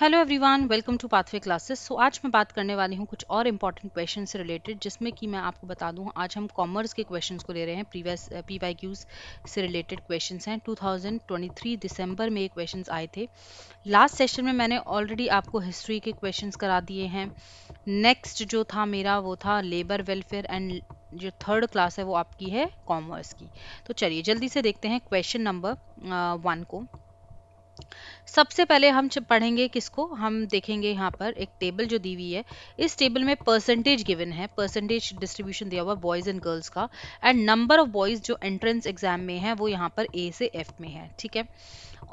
Hello everyone welcome to pathway classes so आज मैं बात करने वाली हूँ कुछ और इम्पॉर्टेंट क्वेश्चन से रिलेटेड जिसमें कि मैं आपको बता दूँ आज हम कॉमर्स के क्वेश्चंस को ले रहे हैं प्रीवियस पी वाई क्यूज से रिलेटेड क्वेश्चंस हैं 2023 दिसंबर में ये क्वेश्चंस आए थे लास्ट सेशन में मैंने ऑलरेडी आपको हिस्ट्री के क्वेश्चन करा दिए हैं नेक्स्ट जो था मेरा वो था लेबर वेलफेयर एंड जो थर्ड क्लास है वो आपकी है कॉमर्स की तो चलिए जल्दी से देखते हैं क्वेश्चन नंबर वन को सबसे पहले हम पढ़ेंगे किसको हम देखेंगे यहाँ पर एक टेबल जो दी हुई है इस टेबल में परसेंटेज गिवन है परसेंटेज डिस्ट्रीब्यूशन दिया हुआ बॉयज एंड गर्ल्स का एंड नंबर ऑफ बॉयज जो एंट्रेंस एग्जाम में है वो यहाँ पर ए से एफ में है ठीक है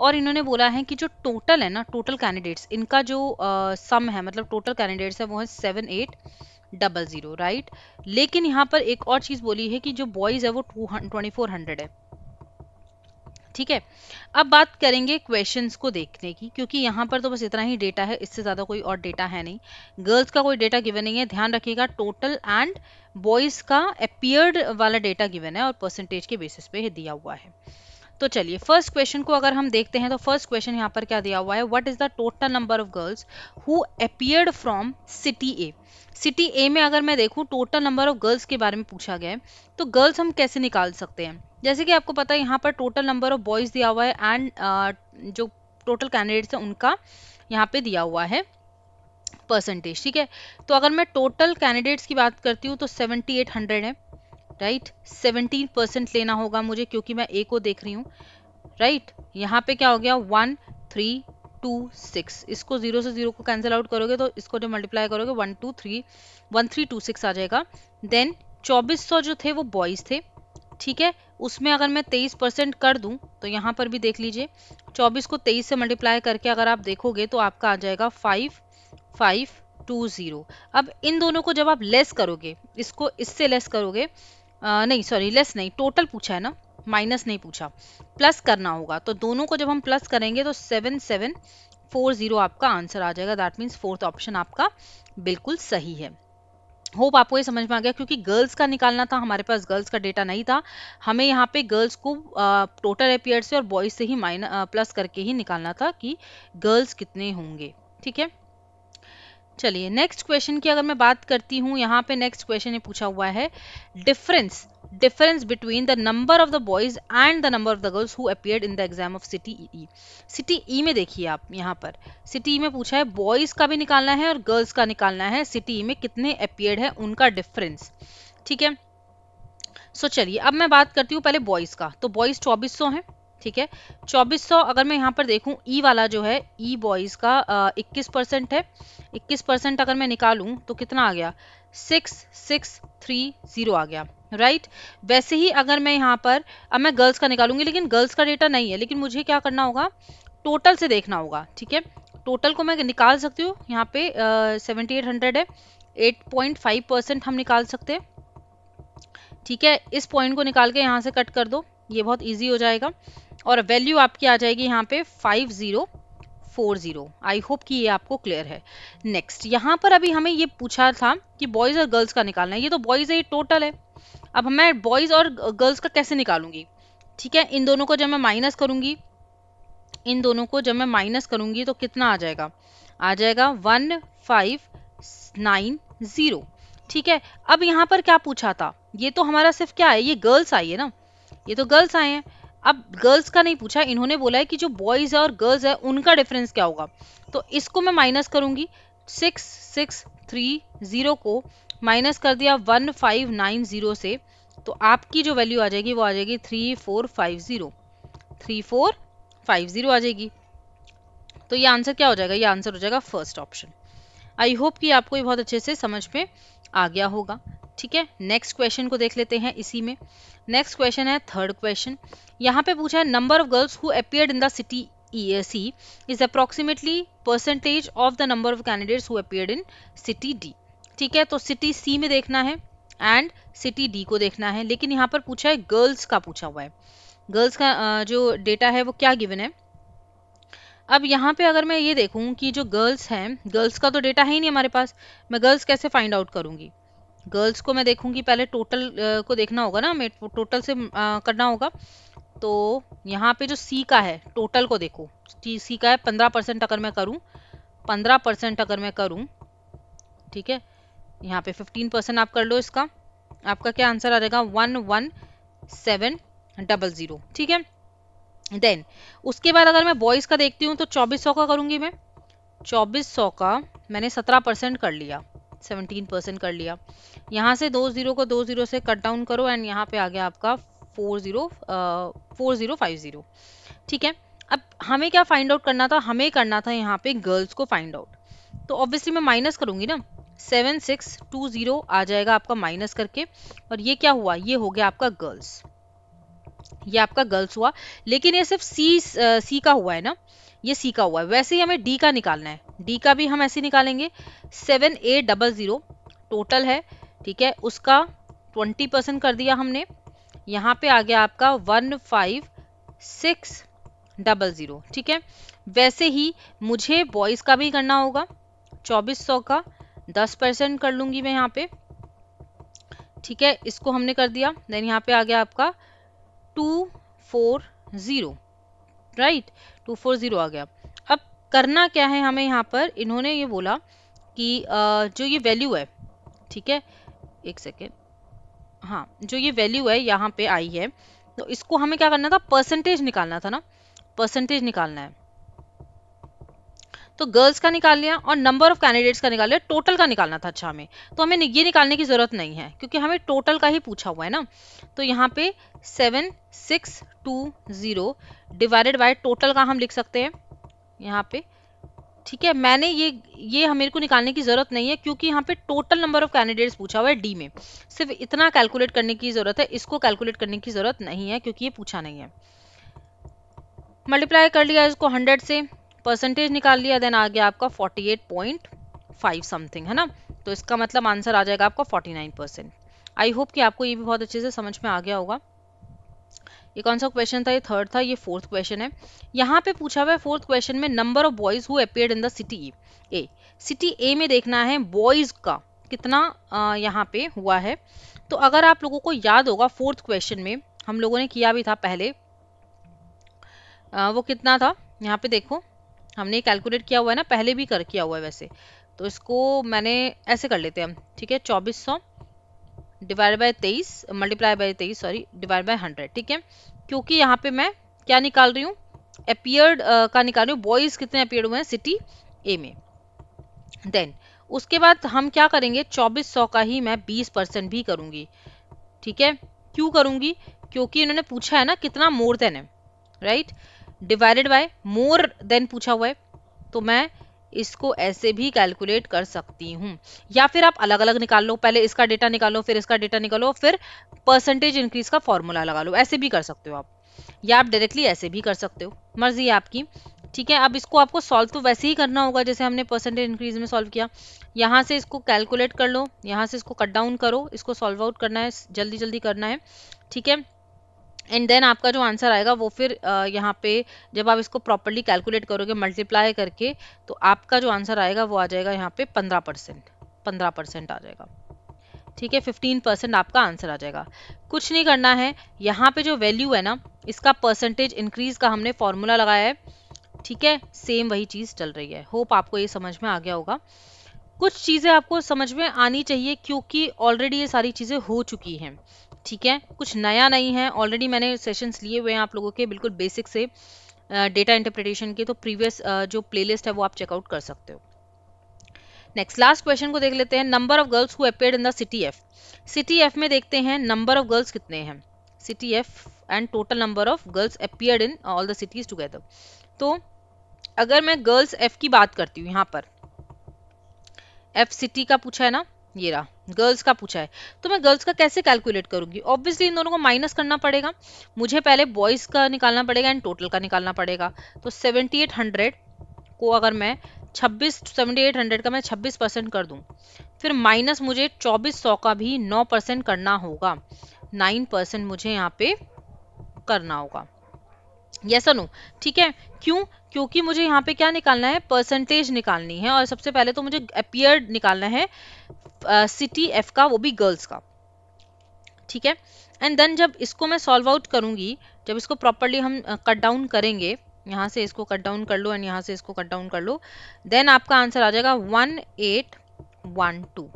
और इन्होंने बोला है कि जो टोटल है ना टोटल कैंडिडेट्स इनका जो सम सम है मतलब टोटल कैंडिडेट्स है वो है seven eight double zero right लेकिन यहाँ पर एक और चीज़ बोली है कि जो बॉयज़ है वो टू ट्वेंटी फोर हंड्रेड है ठीक है अब बात करेंगे क्वेश्चंस को देखने की क्योंकि यहाँ पर तो बस इतना ही डेटा है इससे ज़्यादा कोई और डेटा है नहीं गर्ल्स का कोई डेटा गिवन नहीं है ध्यान रखिएगा टोटल एंड बॉयज़ का अपियर्ड वाला डेटा गिवन है और परसेंटेज के बेसिस पे दिया हुआ है तो चलिए फर्स्ट क्वेश्चन को अगर हम देखते हैं तो फर्स्ट क्वेश्चन यहाँ पर क्या दिया हुआ है what is the total number of girls who appeared from city A city A में अगर मैं देखूँ टोटल नंबर ऑफ गर्ल्स के बारे में पूछा गया है तो गर्ल्स हम कैसे निकाल सकते हैं जैसे कि आपको पता है यहाँ पर टोटल नंबर ऑफ बॉयज़ दिया हुआ है एंड uh, जो टोटल कैंडिडेट्स हैं उनका यहाँ पे दिया हुआ है परसेंटेज ठीक है तो अगर मैं टोटल कैंडिडेट्स की बात करती हूँ तो सेवेंटी एट हंड्रेड है राइट सेवेंटीन परसेंट लेना होगा मुझे क्योंकि मैं ए को देख रही हूँ राइट यहाँ पे क्या हो गया वन थ्री टू सिक्स इसको जीरो से जीरो को कैंसिल आउट करोगे तो इसको जो मल्टीप्लाई करोगे one two three one three two six आ जाएगा देन चौबीस सौ जो थे वो बॉयज़ थे ठीक है उसमें अगर मैं तेईस परसेंट कर दूं तो यहाँ पर भी देख लीजिए चौबीस को तेईस से मल्टीप्लाई करके अगर आप देखोगे तो आपका आ जाएगा फाइव फाइव टू ज़ीरो अब इन दोनों को जब आप लेस करोगे इसको इससे लेस करोगे आ, नहीं सॉरी लेस नहीं टोटल पूछा है ना माइनस नहीं पूछा प्लस करना होगा तो दोनों को जब हम प्लस करेंगे तो सेवन सेवन फोर ज़ीरो आपका आंसर आ जाएगा दैट मीन्स फोर्थ ऑप्शन आपका बिल्कुल सही है होप आपको ये समझ में आ गया क्योंकि गर्ल्स का निकालना था हमारे पास गर्ल्स का डेटा नहीं था हमें यहाँ पे गर्ल्स को टोटल एपियर से और बॉयज से ही माइन प्लस करके ही निकालना था कि गर्ल्स कितने होंगे ठीक है चलिए नेक्स्ट क्वेश्चन की अगर मैं बात करती हूँ यहाँ पे नेक्स्ट क्वेश्चन ये पूछा हुआ है difference difference between the number of the boys and the number of the girls who appear in the exam of city E city E में देखिए आप यहाँ पर सिटी ई e में पूछा है बॉयज का भी निकालना है और गर्ल्स का निकालना है सिटी ई e में कितने अपियर्ड है उनका डिफरेंस ठीक है सो so, चलिए अब मैं बात करती हूँ पहले बॉयज का तो बॉयज चौबीस सौ है ठीक है 2400 अगर मैं यहाँ पर देखूँ ई e वाला जो है ई e बॉयज का इक्कीस परसेंट है इक्कीस परसेंट अगर मैं निकालूँ तो कितना आ गया सिक्स सिक्स थ्री जीरो आ गया राइट right? वैसे ही अगर मैं यहाँ पर अब मैं गर्ल्स का निकालूंगी लेकिन गर्ल्स का डेटा नहीं है लेकिन मुझे क्या करना होगा टोटल से देखना होगा ठीक है टोटल को मैं निकाल सकती हूँ यहाँ पे सेवेंटी एट हंड्रेड है एट पॉइंट फाइव परसेंट हम निकाल सकते हैं ठीक है इस पॉइंट को निकाल के यहाँ से कट कर दो ये बहुत ईजी हो जाएगा और वैल्यू आपकी आ जाएगी यहाँ पे five zero four zero I hope कि ये आपको क्लियर है नेक्स्ट यहाँ पर अभी हमें ये पूछा था कि बॉयज़ और गर्ल्स का निकालना है ये तो बॉयज़ है ये टोटल है अब मैं बॉयज़ और गर्ल्स का कैसे निकालूंगी ठीक है इन दोनों को जब मैं माइनस करूंगी इन दोनों को जब मैं माइनस करूंगी तो कितना आ जाएगा आ जाएगा वन फाइव नाइन ज़ीरो ठीक है अब यहाँ पर क्या पूछा था ये तो हमारा सिर्फ क्या है ये गर्ल्स आई है ना ये तो गर्ल्स आए हैं अब गर्ल्स का नहीं पूछा इन्होंने बोला है कि जो बॉयज है और गर्ल्स है उनका डिफरेंस क्या होगा तो इसको मैं माइनस करूंगी सिक्स सिक्स थ्री जीरो को माइनस कर दिया वन फाइव नाइन जीरो से तो आपकी जो वैल्यू आ जाएगी वो आ जाएगी three four five zero three four five zero आ जाएगी तो ये आंसर क्या हो जाएगा ये आंसर हो जाएगा फर्स्ट ऑप्शन आई होप कि आपको ये बहुत अच्छे से समझ में आ गया होगा ठीक है नेक्स्ट क्वेश्चन को देख लेते हैं इसी में नेक्स्ट क्वेश्चन है थर्ड क्वेश्चन यहाँ पे पूछा है number of girls who appeared in the city C is approximately percentage of the number of candidates who appeared in city D ठीक है तो सिटी सी में देखना है एंड सिटी डी को देखना है लेकिन यहाँ पर पूछा है गर्ल्स का पूछा हुआ है गर्ल्स का जो डेटा है वो क्या गिवन है अब यहाँ पे अगर मैं ये देखूँ कि जो गर्ल्स हैं गर्ल्स का तो डेटा है ही नहीं हमारे पास मैं गर्ल्स कैसे फाइंड आउट करूँगी गर्ल्स को मैं देखूंगी पहले टोटल को देखना होगा ना हमें टोटल से करना होगा तो यहाँ पे जो सी का है टोटल को देखो सी का है पंद्रह परसेंट अगर मैं करूँ पंद्रह परसेंट अगर मैं करूँ ठीक है यहाँ पे फिफ्टीन परसेंट आप कर लो इसका आपका क्या आंसर आ जाएगा one one seven double zero ठीक है देन उसके बाद अगर मैं बॉयज़ का देखती हूँ तो चौबीस सौ का करूँगी मैं चौबीस सौ का मैंने सत्रह परसेंट कर लिया सेवनटीन परसेंट कर लिया यहाँ से दो ज़ीरो को दो ज़ीरो से कट डाउन करो एंड यहाँ पे आ गया आपका four zero four zero five zero ठीक है अब हमें क्या फाइंड आउट करना था हमें करना था यहाँ पे गर्ल्स को फाइंड आउट तो ऑब्वियसली मैं माइनस करूँगी ना सेवन सिक्स टू ज़ीरो आ जाएगा आपका माइनस करके और ये क्या हुआ ये हो गया आपका गर्ल्स ये आपका गर्ल्स हुआ लेकिन ये सिर्फ सी सी का हुआ है ना ये सी का हुआ है वैसे ही हमें डी का निकालना है डी का भी हम ऐसे निकालेंगे seven eight double zero total है ठीक है उसका ट्वेंटी परसेंट कर दिया हमने यहाँ पे आ गया आपका one five six double zero ठीक है वैसे ही मुझे बॉयज़ का भी करना होगा चौबीस सौ का दस परसेंट कर लूंगी मैं यहाँ पे ठीक है इसको हमने कर दिया देन यहाँ पे आ गया आपका two four zero right two four zero आ गया अब करना क्या है हमें यहाँ पर इन्होंने ये बोला कि जो ये वैल्यू है ठीक है एक सेकेंड हाँ जो ये वैल्यू है यहाँ पे आई है तो इसको हमें क्या करना था परसेंटेज निकालना था ना परसेंटेज निकालना है तो गर्ल्स का निकाल लिया और नंबर ऑफ कैंडिडेट्स का निकाल लिया टोटल का निकालना था अच्छा हमें तो हमें ये निकालने की जरूरत नहीं है क्योंकि हमें टोटल का ही पूछा हुआ है ना तो यहाँ पे seven six two zero divided by total का हम लिख सकते हैं यहाँ पे ठीक है मैंने ये ये हमें को निकालने की ज़रूरत नहीं है क्योंकि यहाँ पे टोटल नंबर ऑफ कैंडिडेट्स पूछा हुआ है डी में सिर्फ इतना कैलकुलेट करने की ज़रूरत है इसको कैलकुलेट करने की ज़रूरत नहीं है क्योंकि ये पूछा नहीं है मल्टीप्लाई कर लिया इसको हंड्रेड से परसेंटेज निकाल लिया देन आ गया आपका 48.5 समथिंग है ना तो इसका मतलब आंसर आ जाएगा आपका 49 परसेंट आई होप कि आपको ये भी बहुत अच्छे से समझ में आ गया होगा ये कौन सा क्वेश्चन था ये थर्ड था ये फोर्थ क्वेश्चन है यहाँ पे पूछा हुआ है फोर्थ क्वेश्चन में number of boys who appeared in the city A city A में देखना है बॉयज का कितना यहाँ पे हुआ है तो अगर आप लोगों को याद होगा फोर्थ क्वेश्चन में हम लोगों ने किया भी था पहले आ, वो कितना था यहाँ पे देखो हमने कैलकुलेट किया हुआ है ना पहले भी कर किया हुआ है वैसे तो इसको मैंने ऐसे कर लेते हैं हम ठीक है चौबीस सौ डिवाइड बाई तेईस मल्टीप्लाई बाई तेईस सॉरी डिवाइड बाई हंड्रेड ठीक है क्योंकि यहाँ पे मैं क्या निकाल रही हूँ अपियर्ड uh, का निकाल रही हूँ बॉयज कितने अपियर्ड हुए हैं सिटी ए में देन उसके बाद हम क्या करेंगे चौबीस सौ का ही मैं बीस परसेंट भी करूँगी ठीक है क्यों करूँगी क्योंकि इन्होंने पूछा है ना कितना मोर देन है right right? Divided by more than पूछा हुआ है तो मैं इसको ऐसे भी कैलकुलेट कर सकती हूँ या फिर आप अलग अलग निकाल लो पहले इसका डेटा निकालो फिर इसका डेटा निकालो फिर परसेंटेज इंक्रीज का फॉर्मूला लगा लो ऐसे भी कर सकते हो आप या आप डायरेक्टली ऐसे भी कर सकते हो मर्जी है आपकी ठीक है अब इसको आपको सॉल्व तो वैसे ही करना होगा जैसे हमने परसेंटेज इंक्रीज में सॉल्व किया यहाँ से इसको कैलकुलेट कर लो यहाँ से इसको कट डाउन करो इसको सॉल्व आउट करना है जल्दी जल्दी करना है ठीक है एंड देन आपका जो आंसर आएगा वो फिर यहाँ पे जब आप इसको प्रॉपरली कैलकुलेट करोगे मल्टीप्लाई करके तो आपका जो आंसर आएगा वो आ जाएगा यहाँ पे पंद्रह परसेंट पंद्रह परसेंट आ जाएगा ठीक है फिफ्टीन परसेंट आपका आंसर आ जाएगा कुछ नहीं करना है यहाँ पे जो वैल्यू है ना इसका परसेंटेज इंक्रीज का हमने फॉर्मूला लगाया है ठीक है सेम वही चीज़ चल रही है होप आपको ये समझ में आ गया होगा कुछ चीज़ें आपको समझ में आनी चाहिए क्योंकि ऑलरेडी ये सारी चीज़ें हो चुकी हैं ठीक है कुछ नया नहीं है ऑलरेडी मैंने सेशंस लिए हुए हैं आप लोगों के बिल्कुल बेसिक से डेटा uh, इंटरप्रिटेशन के तो प्रीवियस uh, जो प्लेलिस्ट है वो आप चेकआउट कर सकते हो नेक्स्ट लास्ट क्वेश्चन को देख लेते हैं number of girls who appeared in the city F city F में देखते हैं नंबर ऑफ गर्ल्स कितने हैं city F and total number of girls appear in all the cities together तो अगर मैं गर्ल्स एफ की बात करती हूँ यहाँ पर एफ सिटी का पूछा है ना ये रहा गर्ल्स का पूछा है तो मैं गर्ल्स का कैसे कैलकुलेट करूंगी ऑब्वियसली इन दोनों को माइनस करना पड़ेगा मुझे पहले बॉयज का निकालना पड़ेगा एंड टोटल का निकालना पड़ेगा तो सेवेंटी एट हंड्रेड को अगर मैं छब्बीस सेवेंटी एट हंड्रेड का मैं छब्बीस परसेंट कर दूँ फिर माइनस मुझे चौबीस सौ का भी नौ परसेंट करना होगा नाइन परसेंट मुझे यहाँ पे करना होगा यस और नो ठीक है क्यों क्योंकि मुझे यहाँ पे क्या निकालना है परसेंटेज निकालनी है और सबसे पहले तो मुझे अपियर निकालना है सिटी uh, एफ का वो भी गर्ल्स का ठीक है एंड देन जब इसको मैं सॉल्व आउट करूंगी जब इसको प्रॉपरली हम कट uh, डाउन करेंगे यहाँ से इसको कट डाउन कर लो एंड यहाँ से इसको कट डाउन कर लो देन आपका आंसर आ जाएगा वन एट वन टू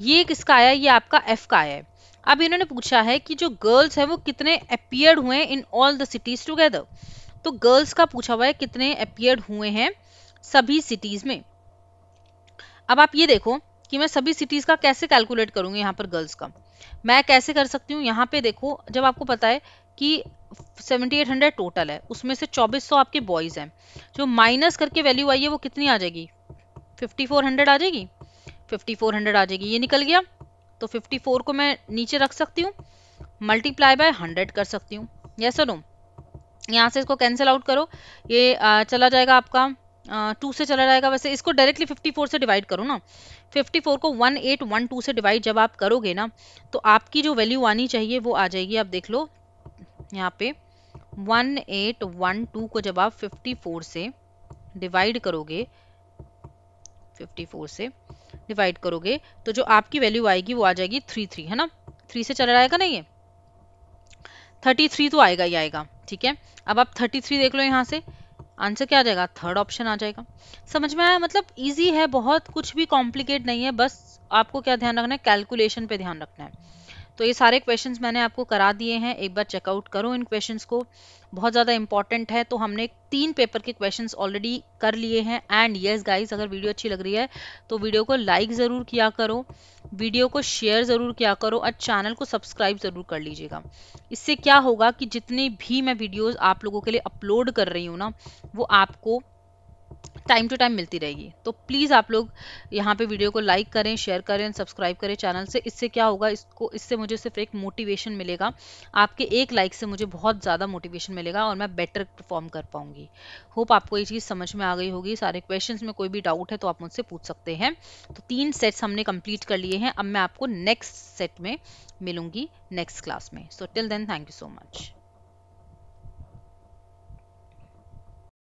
ये किसका आया ये आपका एफ का आया है अब इन्होंने पूछा है कि जो गर्ल्स है वो कितने अपियर हुए in all the cities together तो गर्ल्स का पूछा हुआ है कितने अपियर्ड हुए हैं सभी सिटीज में अब आप ये देखो कि मैं सभी सिटीज का कैसे कैलकुलेट करूंगी यहाँ पर गर्ल्स का मैं कैसे कर सकती हूँ यहाँ पे देखो जब आपको पता है कि 7800 टोटल है उसमें से 2400 आपके बॉयज हैं जो माइनस करके वैल्यू आई है वो कितनी आ जाएगी 5400 आ जाएगी 5400 आ जाएगी ये निकल गया तो 54 को मैं नीचे रख सकती हूँ मल्टीप्लाई बाय 100 कर सकती हूँ यस नो यहाँ से इसको कैंसिल आउट करो ये आ, चला जाएगा आपका टू से चला जाएगा वैसे इसको डायरेक्टली 54 से डिवाइड करो ना 54 को 1812 से डिवाइड जब आप करोगे ना तो आपकी जो वैल्यू आनी चाहिए वो आ जाएगी आप देख लो यहाँ पे 1812 को जब आप 54 से डिवाइड करोगे 54 से डिवाइड करोगे तो जो आपकी वैल्यू आएगी वो आ जाएगी थ्री थ्री है ना थ्री से चला जाएगा ना ये थर्टी थ्री तो आएगा ही आएगा ठीक है अब आप थर्टी थ्री देख लो यहाँ से आंसर क्या आ जाएगा थर्ड ऑप्शन आ जाएगा समझ में आया मतलब इजी है बहुत कुछ भी कॉम्प्लिकेट नहीं है बस आपको क्या ध्यान रखना है कैलकुलेशन पे ध्यान रखना है तो ये सारे क्वेश्चन मैंने आपको करा दिए हैं एक बार चेकआउट करो इन क्वेश्चन को बहुत ज़्यादा इंपॉर्टेंट है तो हमने तीन पेपर के क्वेश्चंस ऑलरेडी कर लिए हैं एंड यस गाइस अगर वीडियो अच्छी लग रही है तो वीडियो को लाइक ज़रूर किया करो वीडियो को शेयर ज़रूर किया करो और चैनल को सब्सक्राइब ज़रूर कर लीजिएगा इससे क्या होगा कि जितने भी मैं वीडियोस आप लोगों के लिए अपलोड कर रही हूँ ना वो आपको टाइम टू टाइम मिलती रहेगी तो प्लीज़ आप लोग यहाँ पे वीडियो को लाइक करें शेयर करें सब्सक्राइब करें चैनल से इससे क्या होगा इसको इससे मुझे सिर्फ एक मोटिवेशन मिलेगा आपके एक लाइक से मुझे बहुत ज़्यादा मोटिवेशन मिलेगा और मैं बेटर परफॉर्म कर पाऊंगी होप आपको ये चीज़ समझ में आ गई होगी सारे क्वेश्चन में कोई भी डाउट है तो आप मुझसे पूछ सकते हैं तो तीन सेट्स हमने कंप्लीट कर लिए हैं अब मैं आपको नेक्स्ट सेट में मिलूंगी नेक्स्ट क्लास में so till then thank you so much